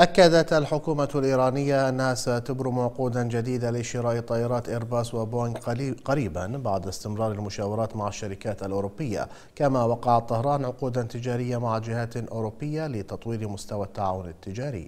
أكدت الحكومة الإيرانية أنها ستبرم عقودا جديدة لشراء طائرات إيرباص وبوينغ قريبا بعد استمرار المشاورات مع الشركات الأوروبية كما وقعت طهران عقودا تجارية مع جهات أوروبية لتطوير مستوى التعاون التجاري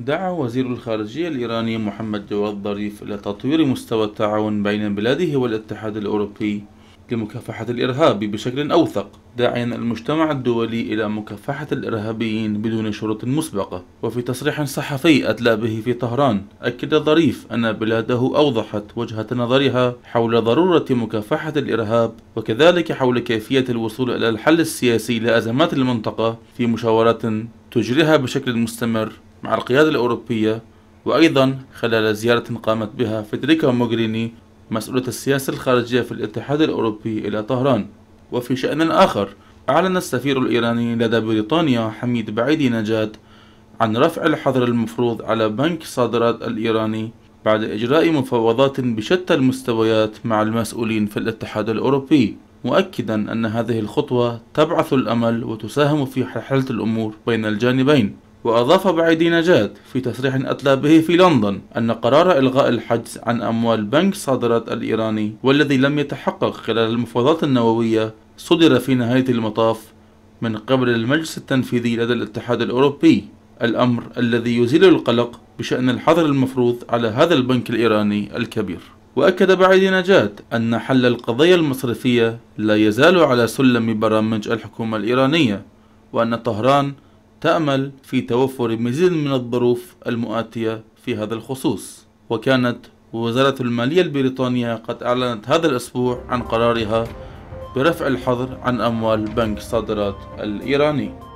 دعا وزير الخارجية الإيراني محمد جواد ظريف إلى تطوير مستوى التعاون بين بلاده والاتحاد الأوروبي لمكافحة الإرهاب بشكل أوثق داعيا المجتمع الدولي إلى مكافحة الإرهابيين بدون شروط مسبقة وفي تصريح صحفي أدلى به في طهران أكد ظريف أن بلاده أوضحت وجهة نظرها حول ضرورة مكافحة الإرهاب وكذلك حول كيفية الوصول إلى الحل السياسي لأزمات المنطقة في مشاورات تجريها بشكل مستمر مع القيادة الأوروبية وأيضا خلال زيارة قامت بها فيدريكا موغريني مسؤولة السياسة الخارجية في الاتحاد الأوروبي إلى طهران وفي شأن آخر أعلن السفير الإيراني لدى بريطانيا حميد بعيدي نجات عن رفع الحظر المفروض على بنك صادرات الإيراني بعد إجراء مفاوضات بشتى المستويات مع المسؤولين في الاتحاد الأوروبي مؤكدا أن هذه الخطوة تبعث الأمل وتساهم في حلحلة الأمور بين الجانبين وأضاف بعيدي نجاة في تصريح أتلى به في لندن أن قرار إلغاء الحجز عن أموال بنك صادرات الإيراني والذي لم يتحقق خلال المفاوضات النووية صدر في نهاية المطاف من قبل المجلس التنفيذي لدى الاتحاد الأوروبي الأمر الذي يزيل القلق بشأن الحظر المفروض على هذا البنك الإيراني الكبير وأكد بعيد نجاة أن حل القضية المصرفية لا يزال على سلم برامج الحكومة الإيرانية وأن طهران تأمل في توفر مزيد من الظروف المؤاتية في هذا الخصوص وكانت وزارة المالية البريطانية قد أعلنت هذا الأسبوع عن قرارها برفع الحظر عن أموال بنك الصادرات الإيراني